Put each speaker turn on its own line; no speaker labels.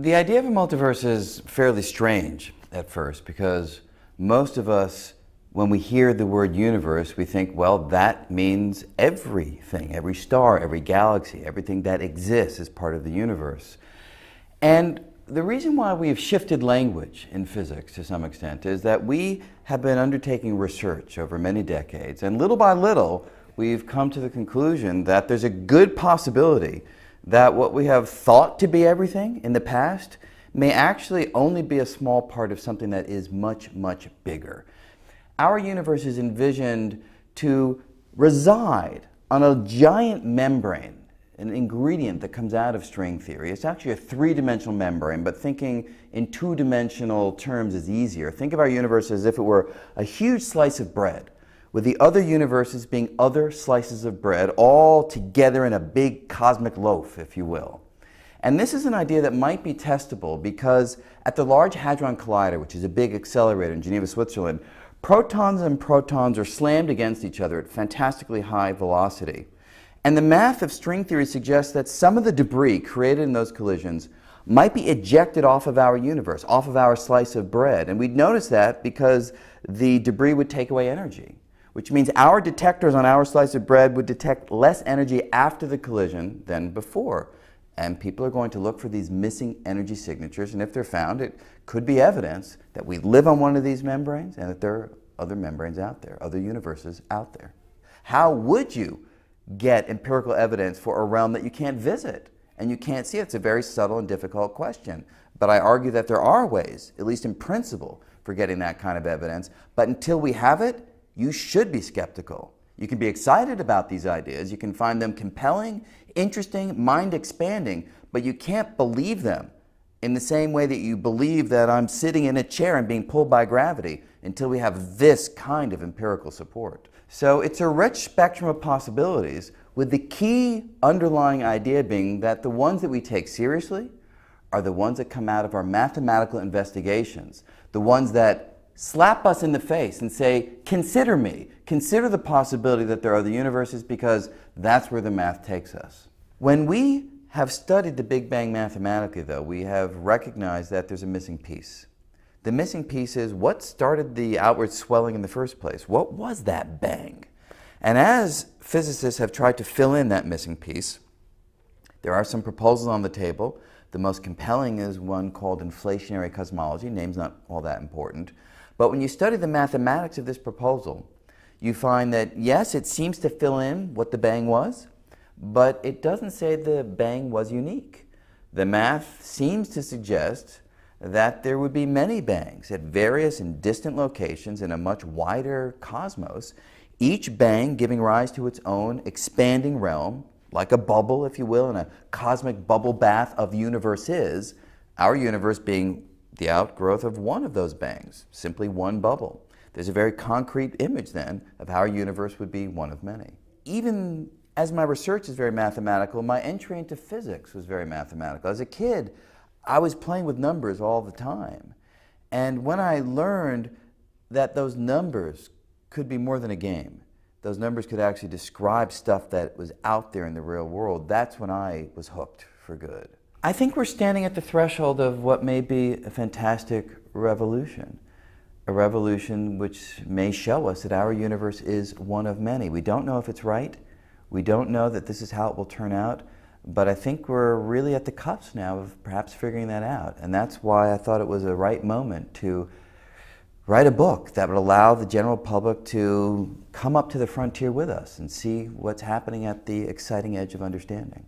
The idea of a multiverse is fairly strange at first because most of us, when we hear the word universe, we think, well, that means everything. Every star, every galaxy, everything that exists is part of the universe. And the reason why we have shifted language in physics to some extent is that we have been undertaking research over many decades, and little by little, we've come to the conclusion that there's a good possibility that what we have thought to be everything in the past may actually only be a small part of something that is much, much bigger. Our universe is envisioned to reside on a giant membrane, an ingredient that comes out of string theory. It's actually a three dimensional membrane, but thinking in two dimensional terms is easier. Think of our universe as if it were a huge slice of bread with the other universes being other slices of bread, all together in a big cosmic loaf, if you will. And this is an idea that might be testable because at the Large Hadron Collider, which is a big accelerator in Geneva, Switzerland, protons and protons are slammed against each other at fantastically high velocity. And the math of string theory suggests that some of the debris created in those collisions might be ejected off of our universe, off of our slice of bread. And we'd notice that because the debris would take away energy which means our detectors on our slice of bread would detect less energy after the collision than before. And people are going to look for these missing energy signatures, and if they're found, it could be evidence that we live on one of these membranes and that there are other membranes out there, other universes out there. How would you get empirical evidence for a realm that you can't visit and you can't see? It's a very subtle and difficult question. But I argue that there are ways, at least in principle, for getting that kind of evidence. But until we have it, you should be skeptical. You can be excited about these ideas, you can find them compelling, interesting, mind expanding, but you can't believe them in the same way that you believe that I'm sitting in a chair and being pulled by gravity until we have this kind of empirical support. So it's a rich spectrum of possibilities, with the key underlying idea being that the ones that we take seriously are the ones that come out of our mathematical investigations, the ones that slap us in the face and say, consider me, consider the possibility that there are other universes because that's where the math takes us. When we have studied the Big Bang mathematically, though, we have recognized that there's a missing piece. The missing piece is what started the outward swelling in the first place? What was that bang? And as physicists have tried to fill in that missing piece, there are some proposals on the table the most compelling is one called inflationary cosmology, name's not all that important. But when you study the mathematics of this proposal, you find that yes, it seems to fill in what the bang was, but it doesn't say the bang was unique. The math seems to suggest that there would be many bangs at various and distant locations in a much wider cosmos, each bang giving rise to its own expanding realm like a bubble, if you will, in a cosmic bubble bath of universes, our universe being the outgrowth of one of those bangs, simply one bubble. There's a very concrete image then of how our universe would be one of many. Even as my research is very mathematical, my entry into physics was very mathematical. As a kid, I was playing with numbers all the time. And when I learned that those numbers could be more than a game, those numbers could actually describe stuff that was out there in the real world, that's when I was hooked for good. I think we're standing at the threshold of what may be a fantastic revolution. A revolution which may show us that our universe is one of many. We don't know if it's right. We don't know that this is how it will turn out. But I think we're really at the cusp now of perhaps figuring that out. And that's why I thought it was a right moment to write a book that would allow the general public to come up to the frontier with us and see what's happening at the exciting edge of understanding.